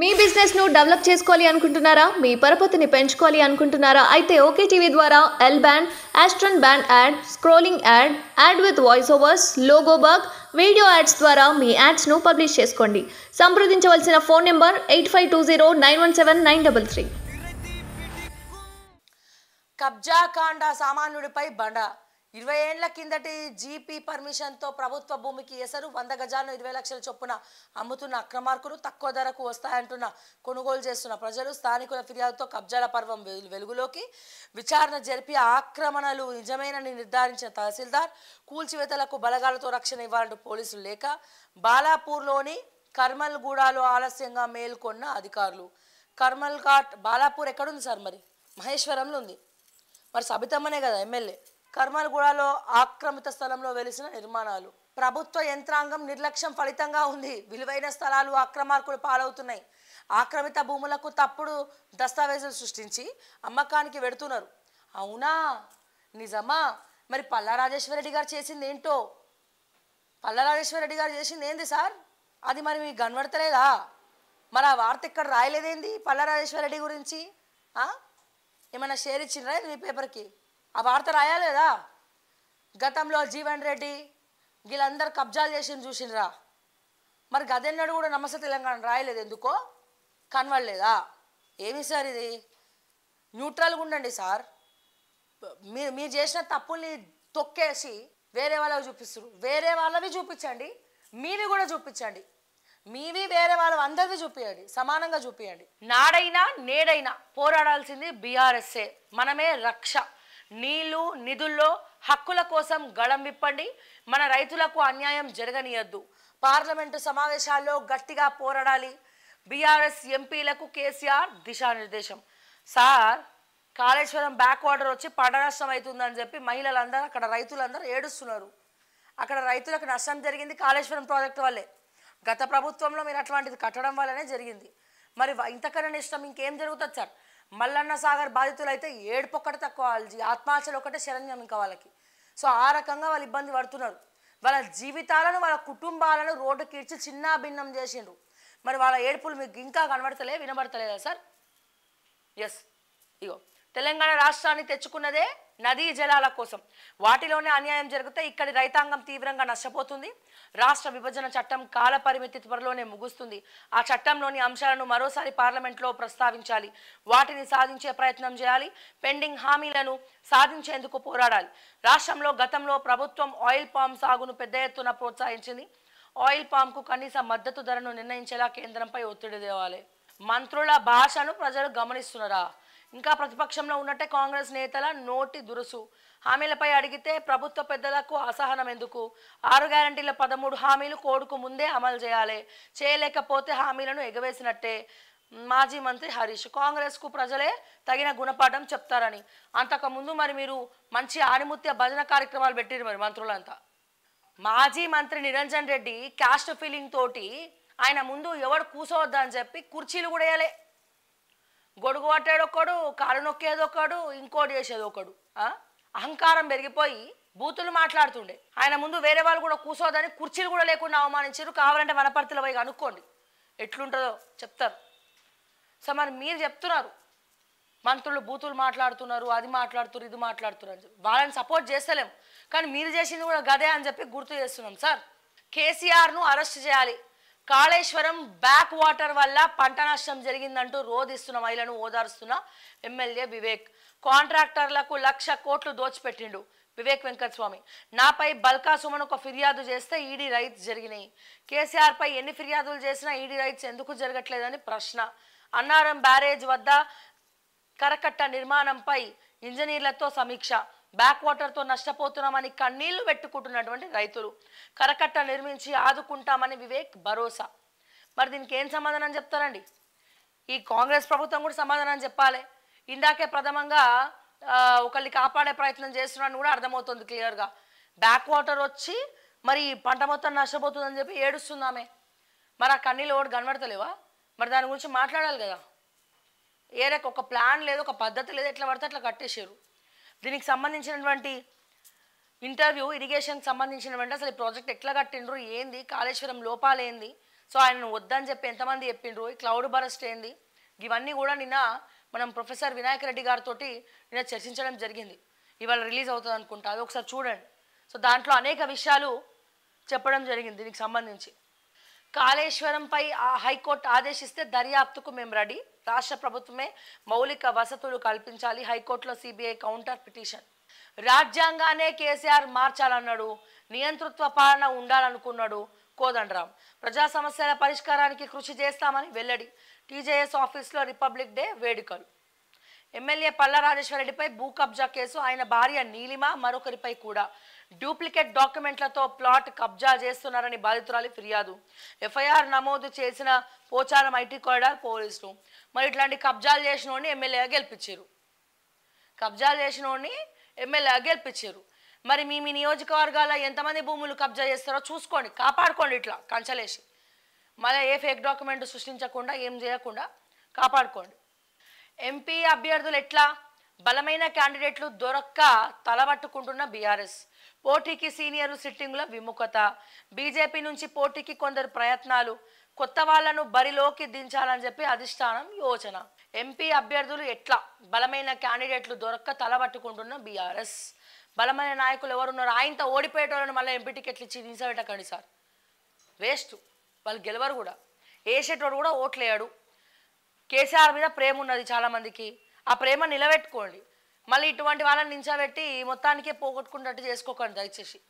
మీ బిజినెస్ను డెవలప్ చేసుకోవాలి అనుకుంటున్నారా మీ పరపతిని పెంచుకోవాలి అనుకుంటున్నారా అయితే ఓకే టీవీ ద్వారా ఎల్ బ్యాండ్ యాస్ట్రన్ band ad scrolling ad ad with voice overs logo bug video ads ద్వారా మీ యాడ్స్ను పబ్లిష్ చేసుకోండి సంప్రదించవలసిన phone number eight five two zero nine one seven nine double three కబ్జాకాండ సామాన్యుడిపై బండ ఇరవై ఏండ్ల కిందటి జీపీ పర్మిషన్తో ప్రభుత్వ భూమికి ఎసరు వంద గజాలను ఇరవై లక్షల చొప్పున అమ్ముతున్న అక్రమార్కులు తక్కువ ధరకు వస్తాయంటున్న కొనుగోలు చేస్తున్న ప్రజలు స్థానికుల ఫిర్యాదుతో కబ్జాల పర్వం వెలుగులోకి విచారణ జరిపి ఆక్రమణలు నిజమేనని నిర్ధారించిన తహసీల్దార్ కూల్చివేతలకు బలగాలతో రక్షణ ఇవ్వాలంటూ పోలీసులు లేక బాలాపూర్లోని కర్మల్ గూడాలో ఆలస్యంగా మేల్కొన్న అధికారులు కర్మల్ ఘాట్ బాలాపూర్ ఎక్కడుంది సార్ మరి మహేశ్వరంలో ఉంది మరి సబితమ్మనే కదా ఎమ్మెల్యే కర్మలగూడలో ఆక్రమిత స్థలంలో వెలిసిన నిర్మాణాలు ప్రభుత్వ యంత్రాంగం నిర్లక్ష్యం ఫలితంగా ఉంది విలువైన స్థలాలు అక్రమార్కులు పాలవుతున్నాయి ఆక్రమిత భూములకు తప్పుడు దస్తావేజులు సృష్టించి అమ్మకానికి వెడుతున్నారు అవునా నిజమా మరి పల్లా రెడ్డి గారు చేసింది ఏంటో పల్లా రెడ్డి గారు చేసింది ఏంది సార్ అది మరి మీకు కనబడతలేదా మరి ఆ వార్త ఇక్కడ రాయలేదేంది పల్లా రెడ్డి గురించి ఏమైనా షేర్ ఇచ్చిండ్రా మీ పేపర్కి ఆ వార్త లేదా గతంలో జీవన్ రెడ్డి వీళ్ళందరు కబ్జాలు చేసి చూసినరా మరి గదెన్నాడు కూడా నమస్తే తెలంగాణ రాయలేదు ఎందుకో కనవడలేదా ఏమి సార్ ఇది న్యూట్రల్గా ఉండండి సార్ మీరు మీరు చేసిన తప్పుల్ని తొక్కేసి వేరే వాళ్ళవి చూపిస్తారు వేరే వాళ్ళవి చూపించండి మీవి కూడా చూపించండి మీవి వేరే వాళ్ళ అందరివి చూపించండి సమానంగా చూపించండి నాడైనా నేడైనా పోరాడాల్సింది బీఆర్ఎస్ఏ మనమే రక్ష నీళ్లు నిధుల్లో హక్కుల కోసం గళం విప్పండి మన రైతులకు అన్యాయం జరగనీయద్దు పార్లమెంటు సమావేశాల్లో గట్టిగా పోరాడాలి బీఆర్ఎస్ ఎంపీలకు కేసీఆర్ దిశానిర్దేశం సార్ కాళేశ్వరం బ్యాక్ వాటర్ వచ్చి పంట నష్టం అవుతుందని చెప్పి మహిళలందరూ అక్కడ రైతులందరూ ఏడుస్తున్నారు అక్కడ రైతులకు నష్టం జరిగింది కాళేశ్వరం ప్రాజెక్టు వల్లే గత ప్రభుత్వంలో మీరు అట్లాంటిది కట్టడం వల్లనే జరిగింది మరి ఇంతకన్నా ఇష్టం ఇంకేం జరుగుతుంది సార్ మల్లన్న సాగర్ బాధితులు అయితే ఏడుపొక్కటి తక్కువ వాళ్ళు ఆత్మహత్యలు ఒకటే శరణ్యం ఇంకా వాళ్ళకి సో ఆ రకంగా వాళ్ళు ఇబ్బంది పడుతున్నారు వాళ్ళ జీవితాలను వాళ్ళ కుటుంబాలను రోడ్డు కీడ్చి చిన్న భిన్నం చేసిండ్రు మరి వాళ్ళ ఏడుపులు మీకు ఇంకా కనబడతలే వినబడతలేదా సార్ ఎస్ ఇగో తెలంగాణ రాష్ట్రాన్ని తెచ్చుకున్నదే నదీ జలాల కోసం వాటిలోనే అన్యాయం జరిగితే ఇక్కడి రైతాంగం తీవ్రంగా నష్టపోతుంది రాష్ట్ర విభజన చట్టం కాల పరిమితి త్వరలోనే ముగుస్తుంది ఆ చట్టంలోని అంశాలను మరోసారి పార్లమెంట్లో ప్రస్తావించాలి వాటిని సాధించే ప్రయత్నం చేయాలి పెండింగ్ హామీలను సాధించేందుకు పోరాడాలి రాష్ట్రంలో గతంలో ప్రభుత్వం ఆయిల్ పామ్ సాగును పెద్ద ఎత్తున ప్రోత్సహించింది ఆయిల్ పామ్కు కనీస మద్దతు ధరను నిర్ణయించేలా కేంద్రంపై ఒత్తిడి తేవాలి మంత్రుల భాషను ప్రజలు గమనిస్తున్నారా ఇంకా ప్రతిపక్షంలో ఉన్నట్టే కాంగ్రెస్ నేతల నోటి దురుసు హామీలపై అడిగితే ప్రభుత్వ పెద్దలకు అసహనం ఎందుకు ఆరు గ్యారంటీల పదమూడు హామీలు కోడుకు ముందే అమలు చేయాలి చేయలేకపోతే హామీలను ఎగవేసినట్టే మాజీ మంత్రి హరీష్ కాంగ్రెస్కు ప్రజలే తగిన గుణపాఠం చెప్తారని అంతకుముందు మరి మీరు మంచి ఆనిముత్య భజన కార్యక్రమాలు పెట్టిరు మరి మంత్రులంతా మాజీ మంత్రి నిరంజన్ రెడ్డి క్యాస్ట్ ఫీలింగ్ తోటి ఆయన ముందు ఎవడు కూసోవద్దని చెప్పి కుర్చీలు కూడా వేయలే గొడుగు కాలు నొక్కేది ఒకడు ఇంకోటి ఒకడు అహంకారం పెరిగిపోయి బూతులు మాట్లాడుతుండే ఆయన ముందు వేరే వాళ్ళు కూడా కూర్చోదని కుర్చీలు కూడా లేకుండా అవమానించారు కావాలంటే వనపర్తిలో పోయి కనుక్కోండి ఎట్లుంటుందో చెప్తారు సో మరి మీరు చెప్తున్నారు మంత్రులు బూతులు మాట్లాడుతున్నారు అది మాట్లాడుతున్నారు ఇది మాట్లాడుతున్నారు వాళ్ళని సపోర్ట్ చేస్తలేము కానీ మీరు చేసింది కూడా గదే అని చెప్పి గుర్తు చేస్తున్నాం సార్ కేసీఆర్ను అరెస్ట్ చేయాలి కాళేశ్వరం బ్యాక్ వాటర్ వల్ల పంట నష్టం జరిగిందంటూ రోధిస్తున్న మహిళను ఓదారుస్తున్న ఎమ్మెల్యే వివేక్ కాంట్రాక్టర్లకు లక్ష కోట్లు దోచిపెట్టిండు వివేక్ వెంకటస్వామి నాపై బల్కా సుమన్ ఒక ఫిర్యాదు చేస్తే ఈడీ రైట్స్ జరిగినాయి కేసీఆర్పై ఎన్ని ఫిర్యాదులు చేసినా ఈడీ రైట్స్ ఎందుకు జరగట్లేదని ప్రశ్న అన్నారం బ్యారేజ్ వద్ద కరకట్ట నిర్మాణంపై ఇంజనీర్లతో సమీక్ష బ్యాక్ వాటర్తో నష్టపోతున్నామని కన్నీళ్లు పెట్టుకుంటున్నటువంటి రైతులు కరకట్ట నిర్మించి ఆదుకుంటామని వివేక్ భరోసా మరి దీనికి ఏం సమాధానం చెప్తారండి ఈ కాంగ్రెస్ ప్రభుత్వం కూడా సమాధానం చెప్పాలి ఇందాకే ప్రథమంగా ఒకళ్ళని కాపాడే ప్రయత్నం చేస్తున్నాను కూడా అర్థమవుతుంది క్లియర్గా బ్యాక్ వాటర్ వచ్చి మరి పంట మొత్తం నష్టపోతుందని చెప్పి ఏడుస్తుందామే మరి ఆ కన్నీళ్ళు ఒకటి కనబడతలేవా మరి దాని గురించి మాట్లాడాలి కదా ఏ ఒక ప్లాన్ లేదు ఒక పద్ధతి లేదు ఎట్లా పడితే అట్లా కట్టేశారు దీనికి సంబంధించినటువంటి ఇంటర్వ్యూ ఇరిగేషన్కి సంబంధించినటువంటి అసలు ఈ ప్రాజెక్ట్ ఎట్లా కట్టిండ్రు ఏంది కాళేశ్వరం లోపాలేంది సో ఆయన వద్దని చెప్పి ఎంతమంది చెప్పిండ్రు ఈ క్లౌడ్ బరస్ట్ ఏంది ఇవన్నీ కూడా నిన్న మనం ప్రొఫెసర్ వినాయక రెడ్డి గారితో నిన్న చర్చించడం జరిగింది ఇవాళ రిలీజ్ అవుతుంది అనుకుంటా అది ఒకసారి చూడండి సో దాంట్లో అనేక విషయాలు చెప్పడం జరిగింది దీనికి సంబంధించి కాళేశ్వరంపై హైకోర్టు ఆదేశిస్తే దర్యాప్తుకు మేము రెడీ రాష్ట్ర ప్రభుత్వమే మౌలిక వసతులు కల్పించాలి హైకోర్టులో సిబిఐ కౌంటర్ పిటిషన్ రాజ్యాంగానే కేసీఆర్ మార్చాలన్నాడు నియంతృత్వ పాలన ఉండాలనుకున్నాడు కోదండరాం ప్రజా సమస్యల పరిష్కారానికి కృషి చేస్తామని వెల్లడి టీజేఎస్ ఆఫీస్లో రిపబ్లిక్ డే వేడుకలు ఎమ్మెల్యే పల్లా రెడ్డిపై భూ కబ్జా కేసు ఆయన భార్య నీలిమ మరొకరిపై కూడా డూప్లికేట్ డాక్యుమెంట్లతో ప్లాట్ కబ్జా చేస్తున్నారని బాధితురాలి ఫిర్యాదు ఎఫ్ఐఆర్ నమోదు చేసిన పోచారం ఐటీ కోడర్ పోలీసులు మరి ఇట్లాంటి కబ్జాలు చేసిన ఎమ్మెల్యేగా గెలిపించారు కబ్జాలు చేసిన ఎమ్మెల్యేగా గెలిపించారు మరి మీ మీ నియోజకవర్గాల ఎంతమంది భూములు కబ్జా చేస్తారో చూసుకోండి కాపాడుకోండి ఇట్లా కంచలేసి మళ్ళీ ఏ ఫేక్ డాక్యుమెంట్ సృష్టించకుండా ఏం చేయకుండా కాపాడుకోండి ఎంపీ అభ్యర్థులు ఎట్లా బలమైన క్యాండిడేట్లు దొరక్క తలబట్టుకుంటున్న బీఆర్ఎస్ పోటీకి సీనియర్లు సిట్టింగుల విముఖత బీజేపీ నుంచి పోటీకి కొందరు ప్రయత్నాలు కొత్త వాళ్లను బరిలోకి దించాలని చెప్పి అధిష్టానం యోచన ఎంపీ అభ్యర్థులు ఎట్లా బలమైన క్యాండిడేట్లు దొరక్క తలబట్టుకుంటున్న బీఆర్ఎస్ బలమైన నాయకులు ఎవరున్నారు ఆయనతో ఓడిపోయేటోళ్ళని మళ్ళీ ఎంపీ టికెట్లు ఇచ్చి దించబెట్టకండి సార్ వేస్ట్ వాళ్ళు గెలవరు కూడా వేసేటోడు కూడా ఓట్లేయాడు కేసీఆర్ మీద ప్రేమ ఉన్నది చాలామందికి ఆ ప్రేమ నిలబెట్టుకోండి మళ్ళీ ఇటువంటి వాళ్ళని నించాబెట్టి మొత్తానికే పోగొట్టుకున్నట్టు చేసుకోకండి దయచేసి